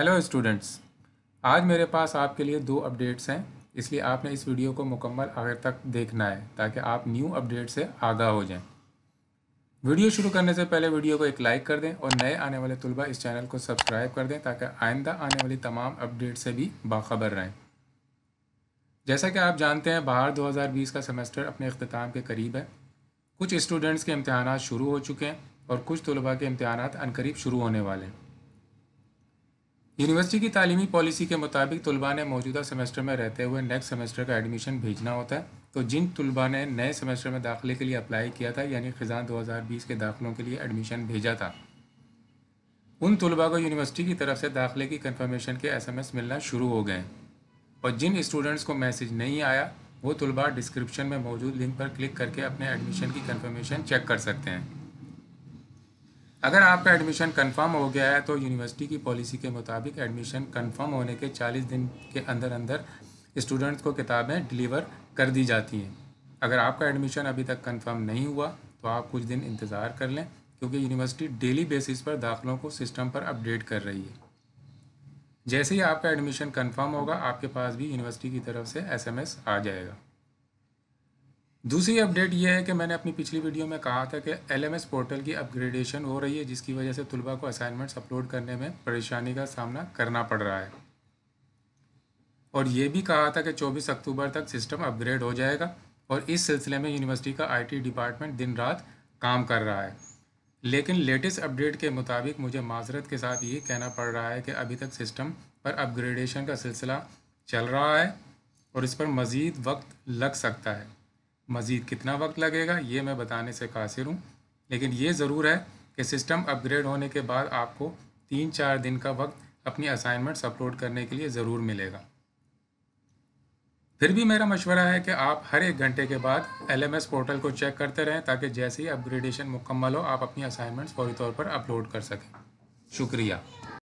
Hello students आज मेरे पास आपके लिए दो अपडेट्स हैं इसलिए आपने इस वीडियो को मुकम्मल आखिर तक देखना है ताकि आप न्यू अपडेट से आगाह हो जाएं। वीडियो शुरू करने से पहले वीडियो को एक लाइक कर दें और नए आने वाले तलबा इस चैनल को सब्सक्राइब कर दें ताकि आइंदा आने वाली तमाम अपडेट से भी बाखबर रहें जैसा कि आप जानते हैं बाहर दो का सेमेस्टर अपने अख्ताम के करीब है कुछ स्टूडेंट्स के इम्तहान शुरू हो चुके हैं और कुछ तलबा के इम्तहान अनकरीब शुरू होने वाले हैं यूनिवर्सिटी की तालीमी पॉलिसी के मुताबिक तलबा ने मौजूदा सेमेस्टर में रहते हुए नेक्स्ट सेमेस्टर का एडमिशन भेजना होता है तो जिन तलबा ने नए सेमेस्टर में दाखिले के लिए अप्लाई किया था यानी ख़जान 2020 के दाखिलों के लिए एडमिशन भेजा था उन तलबा को यूनिवर्सिटी की तरफ से दाखिले की कन्फर्मेशन के एस मिलना शुरू हो गए और जिन स्टूडेंट्स को मैसेज नहीं आया वो तलबा डिस्क्रिप्शन में मौजूद लिंक पर क्लिक करके अपने एडमिशन की कन्फर्मेशन चेक कर सकते हैं अगर आपका एडमिशन कंफर्म हो गया है तो यूनिवर्सिटी की पॉलिसी के मुताबिक एडमिशन कंफर्म होने के 40 दिन के अंदर अंदर स्टूडेंट्स को किताबें डिलीवर कर दी जाती हैं अगर आपका एडमिशन अभी तक कंफर्म नहीं हुआ तो आप कुछ दिन इंतज़ार कर लें क्योंकि यूनिवर्सिटी डेली बेसिस पर दाखिलों को सिस्टम पर अपडेट कर रही है जैसे ही आपका एडमिशन कन्फर्म होगा आपके पास भी यूनिवर्सिटी की तरफ से एस आ जाएगा दूसरी अपडेट ये है कि मैंने अपनी पिछली वीडियो में कहा था कि एलएमएस पोर्टल की अपग्रेडेशन हो रही है जिसकी वजह से तलबा को असाइनमेंट्स अपलोड करने में परेशानी का सामना करना पड़ रहा है और ये भी कहा था कि 24 अक्टूबर तक सिस्टम अपग्रेड हो जाएगा और इस सिलसिले में यूनिवर्सिटी का आईटी डिपार्टमेंट दिन रात काम कर रहा है लेकिन लेटेस्ट अपडेट के मुताबिक मुझे माजरत के साथ ये कहना पड़ रहा है कि अभी तक सिस्टम पर अपग्रेडेशन का सिलसिला चल रहा है और इस पर मज़ीद वक्त लग सकता है मज़ीद कितना वक्त लगेगा ये मैं बताने से कासिर हूँ लेकिन ये ज़रूर है कि सिस्टम अपग्रेड होने के बाद आपको तीन चार दिन का वक्त अपनी असाइनमेंट्स अपलोड करने के लिए ज़रूर मिलेगा फिर भी मेरा मशवरा है कि आप हर एक घंटे के बाद एलएमएस पोर्टल को चेक करते रहें ताकि जैसे ही अपग्रेडेशन मुकम्मल हो आप अपनी असाइनमेंट्स फौरी तौर पर अपलोड कर सकें शुक्रिया